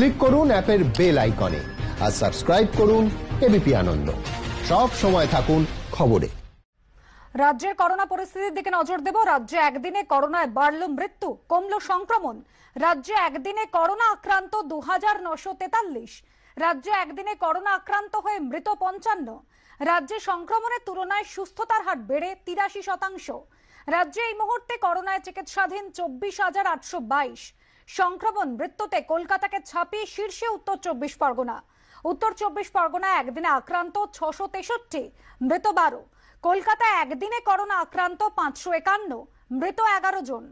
click করুন অ্যাপের bell আইকনে আর সাবস্ক্রাইব করুন এবিপি আনন্দ সব সময় থাকুন খবরে রাজ্যের করোনা পরিস্থিতির দিকে নজর দেব রাজ্যে একদিনে করোনায় বাড়ল মৃত্যু কমল সংক্রমণ রাজ্যে একদিনে করোনা আক্রান্ত দু হাজার নশো তেতাল্লিশ রাজ্যে একদিনে করোনা আক্রান্ত হয়ে মৃত পঞ্চান্ন রাজ্যে সংক্রমণের তুলনায় সুস্থতার হার বেড়ে তিরাশি শতাংশ রাজ্যে এই মুহূর্তে করোনায় চিকিৎসাধীন চব্বিশ হাজার আটশো বাইশ সংক্রমণ বৃত্ততে কলকাতাকে ছাপিয়ে শীর্ষে উত্তর চব্বিশ পরগনা উত্তর চব্বিশ পরগনা একদিনে আক্রান্ত ছশো তেষট্টি মৃত বারো কলকাতা একদিনে করোনা আক্রান্ত পাঁচশো একান্ন মৃত এগারো জন